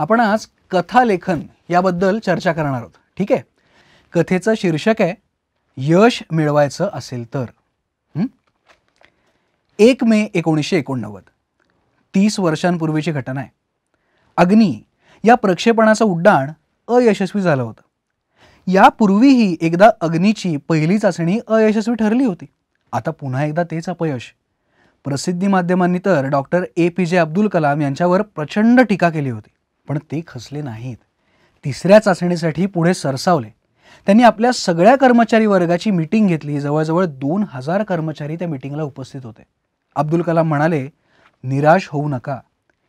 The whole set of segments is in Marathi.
आपण आज कथालेखन याबद्दल चर्चा करणार आहोत ठीक आहे कथेचं शीर्षक आहे यश मिळवायचं असेल तर एक मे एकोणीसशे एकोणनव्वद तीस वर्षांपूर्वीची घटना आहे अग्नी या प्रक्षेपणाचं उड्डाण अयशस्वी झालं होतं यापूर्वीही एकदा अग्नीची पहिली चाचणी अयशस्वी ठरली होती आता पुन्हा एकदा तेच अपयश प्रसिद्धी माध्यमांनी तर डॉक्टर ए पी जे अब्दुल कलाम यांच्यावर प्रचंड टीका केली होती पण ते खसले नाहीत तिसऱ्या चाचणीसाठी पुढे सरसावले त्यांनी आपल्या सगळ्या कर्मचारी वर्गाची मीटिंग घेतली जवळजवळ दोन हजार कर्मचारी त्या मीटिंगला उपस्थित होते अब्दुल कलाम म्हणाले निराश होऊ नका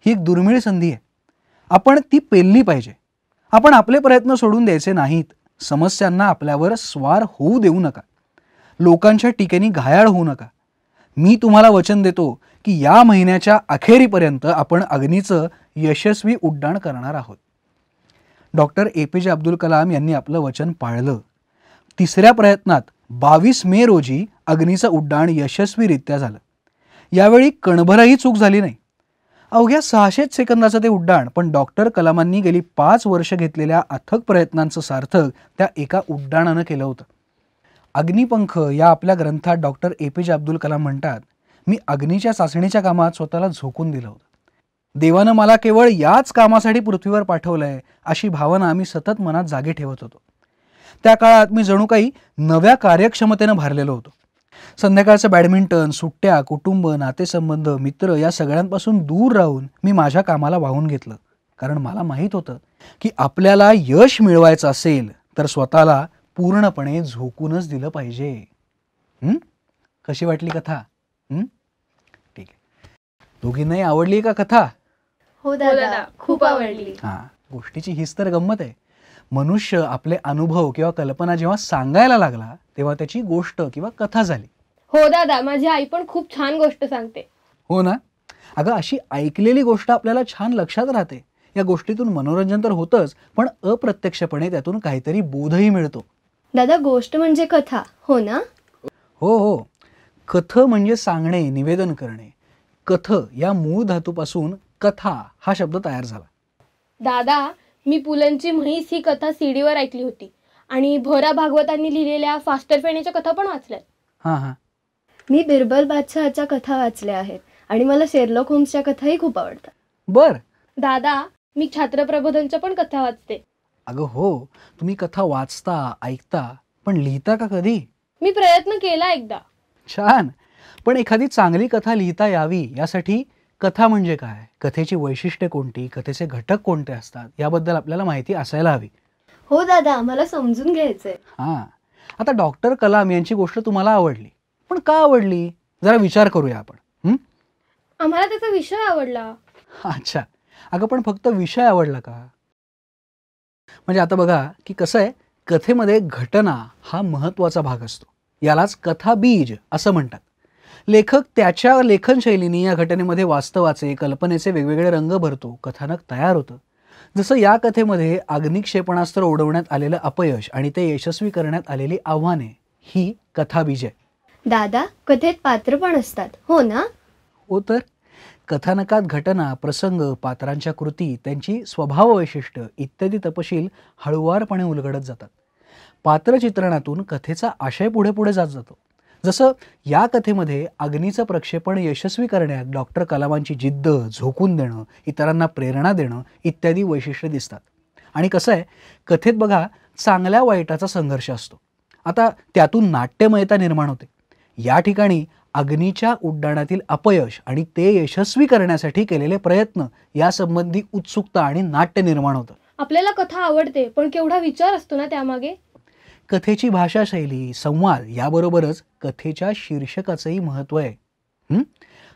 ही एक दुर्मिळ संधी आहे आपण ती पेलली पाहिजे आपण आपले प्रयत्न सोडून द्यायचे नाहीत समस्यांना आपल्यावर स्वार होऊ देऊ नका लोकांच्या टीकेने घायाळ होऊ नका मी तुम्हाला वचन देतो की या महिन्याच्या अखेरीपर्यंत आपण अग्नीचं यशस्वी उड्डाण करणार आहोत डॉक्टर ए पी जे अब्दुल कलाम यांनी आपलं वचन पाळलं तिसऱ्या प्रयत्नात बावीस मे रोजी अग्नीचं उड्डाण यशस्वीरित्या झालं यावेळी कणभरही चूक झाली नाही अवघ्या सहाशेच सेकंदाचं ते उड्डाण पण डॉक्टर कलामांनी गेली पाच वर्ष घेतलेल्या अथक प्रयत्नांचं सार्थक त्या एका उड्डाणानं केलं होतं अग्निपंख या आपल्या ग्रंथात डॉक्टर ए पी जे अब्दुल कलाम म्हणतात मी अग्नीच्या चाचणीच्या कामात स्वतःला झोकून दिलं होतं देवानं मला केवळ याच कामासाठी पृथ्वीवर पाठवलंय अशी भावना आम्ही सतत मनात जागे ठेवत होतो त्या काळात मी जणू काही नव्या कार्यक्षमतेनं भरलेलो होतो संध्याकाळचं बॅडमिंटन सुट्ट्या कुटुंब नातेसंबंध मित्र या सगळ्यांपासून दूर राहून मी माझ्या कामाला वाहून घेतलं कारण मला माहीत होतं की आपल्याला यश मिळवायचं असेल तर स्वतःला पूर्णपणे झोकूनच दिलं पाहिजे कशी वाटली कथा ठीक आहे दोघींनाही आवडली का कथा हो, हो दादा खूप आवडली गोष्टीची हीच तर गंमत आहे मनुष्य आपले अनुभव किंवा कल्पना जेव्हा सांगायला लागला तेव्हा त्याची गोष्ट किंवा कथा झाली हो दादा माझी आई पण खूप छान गोष्ट सांगते हो ना अगं अशी ऐकलेली गोष्ट आपल्याला छान लक्षात राहते या गोष्टीतून मनोरंजन तर होतच पण अप्रत्यक्षपणे त्यातून काहीतरी बोधही मिळतो दादा गोष्ट म्हणजे कथा हो ना हो हो कथ म्हणजे सांगणे निवेदन करणे कथ या मूळ धातूपासून कथा हा शब्द तयार झाला दादा मी पुलंची म्हैस ही कथा सीडीवर ऐकली होती आणि भोरा भागवतांनी लिहिलेल्या फास्टर फेण्याच्या कथा पण वाचल्या हां हां मी बिरबल बादशहाच्या कथा वाचल्या आहेत आणि मला शेरलॉक होम्सच्या कथाही खूप आवडतात बर दादा मी छात्र प्रबोधनच्या पण कथा वाचते अगं हो तुम्ही कथा वाचता ऐकता पण लिहिता का कधी मी प्रयत्न केला एकदा छान पण एखादी चांगली कथा लिहिता यावी यासाठी कथा म्हणजे काय कथेची वैशिष्ट्ये कोणती कथेचे घटक कोणते असतात याबद्दल आपल्याला माहिती असायला हवी हो दादा मला समजून घ्यायचंय हा आता डॉक्टर कलाम यांची गोष्ट तुम्हाला आवडली पण का आवडली जरा विचार करूया आपण आम्हाला त्याचा विषय आवडला अच्छा अगं पण फक्त विषय आवडला का म्हणजे आता बघा की कसं आहे कथेमध्ये घटना हा महत्वाचा भाग असतो यालाच कथा बीज असं म्हणतात लेखक त्याच्या लेखनशैलीने या घटनेमध्ये वास्तवाचे कल्पनेचे वेगवेगळे रंग भरतो कथानक तयार होतं जसं या कथेमध्ये आग्निक क्षेपणास्त्र ओढवण्यात आलेलं अपयश आणि ते यशस्वी करण्यात आलेली आव्हाने ही कथा आहे दादा कथेत पात्र पण असतात हो ना हो तर कथानकात घटना प्रसंग पात्रांच्या कृती त्यांची स्वभाव वैशिष्ट्य इत्यादी तपशील हळुवारपणे उलगडत जातात पात्रचित्रणातून कथेचा आशय पुढे पुढे जात जातो जसं या कथेमध्ये अग्नीचं प्रक्षेपण यशस्वी करण्यात डॉक्टर कलामांची जिद्द झोकून देणं इतरांना प्रेरणा देणं इत्यादी वैशिष्ट्य दिसतात आणि कसं आहे कथेत बघा चांगल्या वाईटाचा संघर्ष असतो आता त्यातून नाट्यमयता निर्माण होते या ठिकाणी अग्नीच्या उड्डाणातील अपयश आणि ते यशस्वी करण्यासाठी केलेले प्रयत्न यासंबंधी उत्सुकता आणि नाट्य निर्माण होतं आपल्याला कथा आवडते पण केवढा विचार असतो ना त्यामागे कथेची भाषाशैली संवाद याबरोबरच कथेच्या शीर्षकाचंही महत्व आहे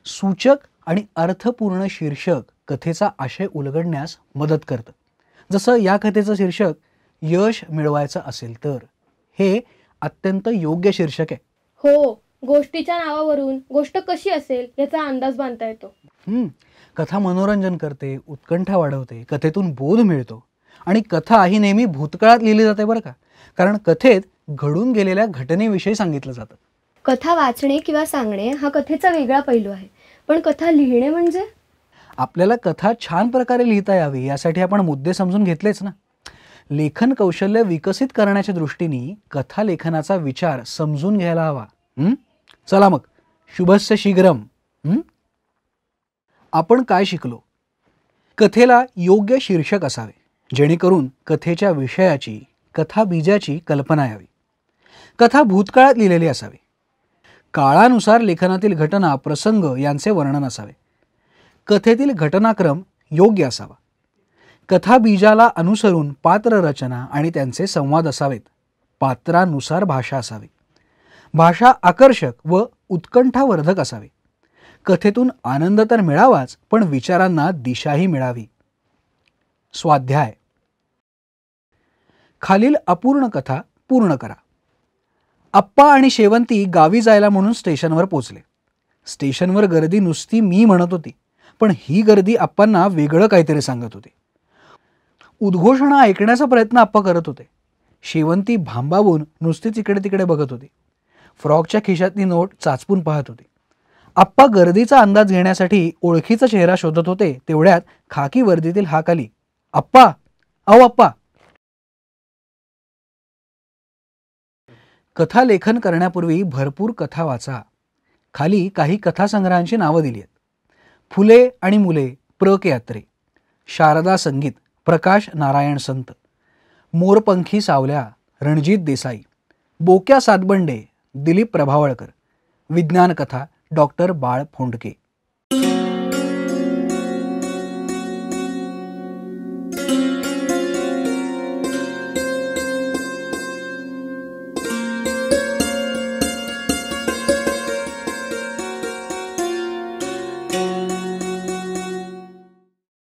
सूचक आणि अर्थपूर्ण शीर्षक कथेचा आशय उलगडण्यास मदत करतं जसं या कथेचं शीर्षक यश मिळवायचं असेल तर हे अत्यंत योग्य शीर्षक आहे हो गोष्टीच्या नावावरून गोष्ट कशी असेल याचा अंदाज बांधता येतो कथा मनोरंजन करते उत्कंठा वाढवते कथेतून बोध मिळतो आणि कथा ही नेहमी भूतकाळात लिहिली जाते बरं का कारण कथेत घडून गेलेल्या घटनेविषयी सांगितलं जातं कथा वाचणे किंवा सांगणे हा कथेचा वेगळा पैलू आहे पण कथा लिहिणे म्हणजे आपल्याला कथा छान प्रकारे लिहिता यावी यासाठी आपण मुद्दे समजून घेतलेच ना लेखन कौशल्य विकसित करण्याच्या दृष्टीने कथा लेखनाचा विचार समजून घ्यायला हवा चला मग शुभस्य शीघ्रम आपण काय शिकलो कथेला योग्य शीर्षक असावे जेणेकरून कथेच्या विषयाची कथा बीजाची कल्पना यावी कथा भूतकाळात लिहिलेली असावी काळानुसार लेखनातील घटना प्रसंग यांचे वर्णन असावे कथेतील घटनाक्रम योग्य असावा कथा बीजाला अनुसरून पात्र रचना आणि त्यांचे संवाद असावेत पात्रानुसार भाषा असावी भाषा आकर्षक व उत्कंठावर्धक असावी कथेतून आनंद तर मिळावाच पण विचारांना दिशाही मिळावी स्वाध्याय खालील अपूर्ण कथा पूर्ण करा अप्पा आणि शेवंती गावी जायला म्हणून स्टेशनवर पोचले स्टेशनवर गर्दी नुसती मी म्हणत होती पण ही गर्दी अप्पांना वेगळं काहीतरी सांगत होती उद्घोषणा ऐकण्याचा प्रयत्न आप्पा करत होते शेवंती भांबावून नुसती तिकडे तिकडे बघत होती फ्रॉकच्या खिशातली नोट चाचपून पाहत होती आप्पा गर्दीचा अंदाज घेण्यासाठी ओळखीचा चेहरा शोधत होते तेवढ्यात खाकी वर्दीतील हाक आली अप्पा, अहो अप्पा, कथा लेखन करण्यापूर्वी भरपूर कथा वाचा खाली काही कथासंग्रहांची नावं दिली आहेत फुले आणि मुले प्र यात्रे शारदा संगीत प्रकाश नारायण संत मोरपंखी सावल्या रणजित देसाई बोक्या सातबंडे दिलीप प्रभावळकर विज्ञान कथा डॉक्टर बाळ फोंडके